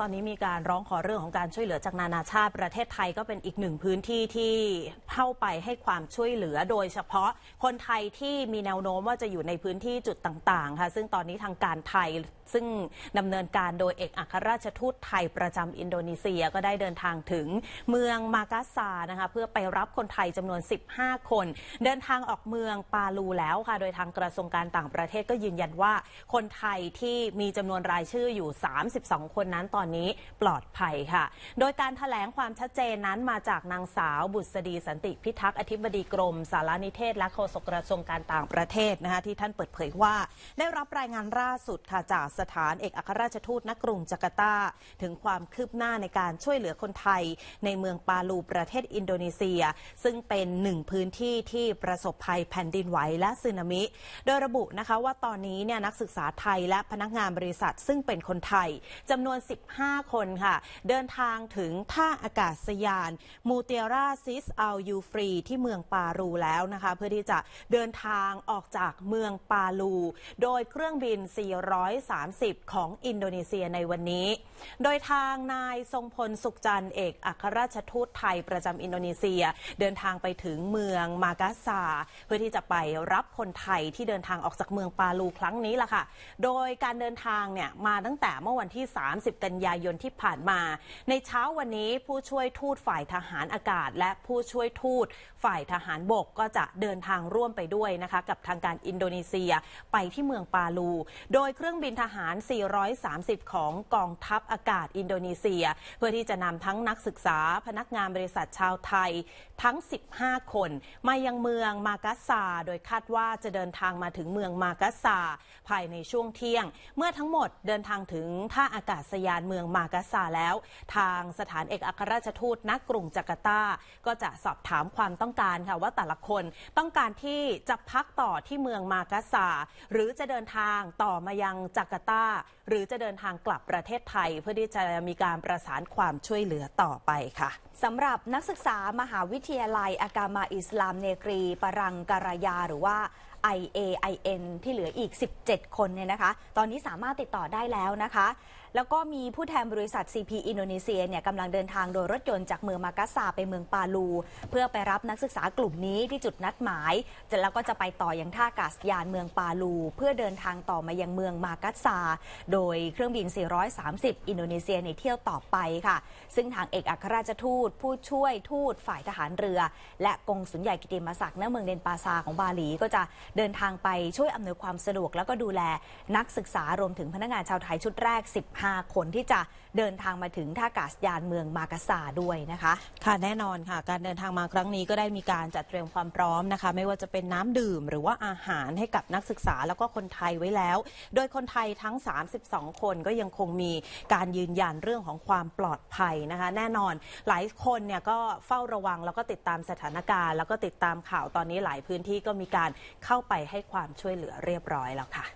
ตอนนี้มีการร้องขอเรื่องของการช่วยเหลือจากนานาชาติ ประเทศไทยก็เป็นอีกหนึ่งพื้นที่ที่เข้าไปให้ความช่วยเหลือ โดยเฉพาะคนไทยที่มีแนวโน้มว่าจะอยู่ในพื้นที่จุดต่างๆ ค่ะ ซึ่งตอนนี้ทางการไทยซึ่งดำเนินการโดยเอกอัครราชทูตไทยประจำอินโดนีเซียก็ได้เดินทางถึงเมืองมากาซานะคะเพื่อไปรับคนไทยจำนวน 15 คน เดินทางออกเมืองปาลูแล้วค่ะโดยทางกระทรวงการต่างประเทศก็ยืนยันว่า คนไทยที่มีจำนวนรายชื่ออยู่ 32 คนนั้นตอนนี้ปลอดภัยค่ะ โดยการถแถลงความชัดเจนนั้นมาจากนางสาวบุษดีสันติพิทักษ์อธิบดีกรม สารนิเทศ และโฆษกกระทรวงการต่างประเทศนะคะที่ท่านเปิดเผยว่า ได้รับรายงานล่าสุดค่ะจากสถานเอกอัครราชทูตนกรุงจาการ์ตา ถึงความคืบหน้าในการช่วยเหลือคนไทยในเมืองปาลูประเทศอินโดนีเซีย ซึ่งเป็นหนึ่งพื้นที่ที่ประสบภัยแผ่นดินไหวและสึนามิ โดยระบุนะคะว่าตอนนี้เนี่ยนักศึกษาไทยและพนักงานบริษัทซึ่งเป็นคนไทยจำนวน 15 คนค่ะ เดินทางถึงท่าอากาศยาน มูเตียราซิสอัลยูฟรี ที่เมืองปาลูแล้วนะคะเพื่อที่จะเดินทางออกจากเมืองปาลู โดยเครื่องบิน4 3 30ของอินโดนีเซียในวันนี้ โดยทางนายทรงพลสุขจันเอกอัครราชทูตไทยประจำอินโดนีเซียเดินทางไปถึงเมืองมากาซาเพื่อที่จะไปรับคนไทยที่เดินทางออกจากเมืองปาลูครั้งนี้ล่ะค่ะ โดยการเดินทางเนี่ยมาตั้งแต่เมื่อวันที่ 30 กันยายนที่ผ่านมา ในเช้าวันนี้ผู้ช่วยทูตฝ่ายทหารอากาศ และผู้ช่วยทูตฝ่ายทหารบกก็จะเดินทางร่วมไปด้วยนะคะกับทางการอินโดนีเซียไปที่เมืองปาลู โดยเครื่องบินทหาราร430 ของกองทัพอากาศอินโดนีเซีย เพื่อที่จะนำทั้งนักศึกษาพนักงานบริษัทชาวไทย ทั้ง 15 คนมายังเมืองมากาซาโดยคาดว่าจะเดินทางมาถึงเมืองมากาซาภายในช่วงเที่ยง เมื่อทั้งหมดเดินทางถึงท่าอากาศยานเมืองมากาซาแล้ว ทางสถานเอกอัครราชทูตณกรุงจาการ์ตา ก็จะสอบถามความต้องการค่ะว่าแต่ละคน ต้องการที่จะพักต่อที่เมืองมากาซาหรือจะเดินทางต่อมายังจาการ์าตาหรือจะเดินทางกลับประเทศไทยเพื่อที่จะมีการประสานความช่วยเหลือต่อไปค่ะสำหรับนักศึกษามหาวิทยาลัย อากามาอิสลามเนกรี ปรังการยา หรือว่า IAIN ที่เหลืออีก 17 คนเนี่ยนะคะ ตอนนี้สามารถติดต่อได้แล้วนะคะแล้วก็มีผู้แทนบริษัท CP อินโดนีเซียเนี่ยกำลังเดินทางโดยรถยนต์จากเมืองมากาซาไปเมืองปาลู เพื่อไปรับนักศึกษากลุ่มนี้ที่จุดนัดหมายแล้วก็จะไปต่ออยังท่าอากาศยานเมืองปาลู เพื่อเดินทางต่อมายังเมืองมากาซาโดยเครื่องบิน 430 อินโดนีเซียในเที่ยวต่อไปค่ะ ซึ่งทางเอกอัครราชทูต ผู้ช่วยทูตฝ่ายทหารเรือ และกงสุนใหญ่กิติมศักดิ์ณเมืองเดนปาซาของบาหลี ก็จะเดินทางไปช่วยอำนวยความสะดวก แล้วก็ดูแลนักศึกษารวมถึงพนักงานชาวไทยชุดแรก15 5 คนที่จะเดินทางมาถึงท่าอากาศยานเมืองมากาซาด้วยนะคะ ค่ะ แน่นอนค่ะ การเดินทางมาครั้งนี้ก็ได้มีการจัดเตรียมความพร้อมนะคะ ไม่ว่าจะเป็นน้ำดื่มหรือว่าอาหารให้กับนักศึกษา แล้วก็คนไทยไว้แล้ว โดยคนไทยทั้ง 32 คนก็ยังคงมีการยืนยันเรื่องของความปลอดภัยนะคะ แน่นอน หลายคนเนี่ยก็เฝ้าระวังแล้วก็ติดตามสถานการณ์ แล้วก็ติดตามข่าวตอนนี้หลายพื้นที่ก็มีการเข้าไปให้ความช่วยเหลือเรียบร้อยแล้วค่ะ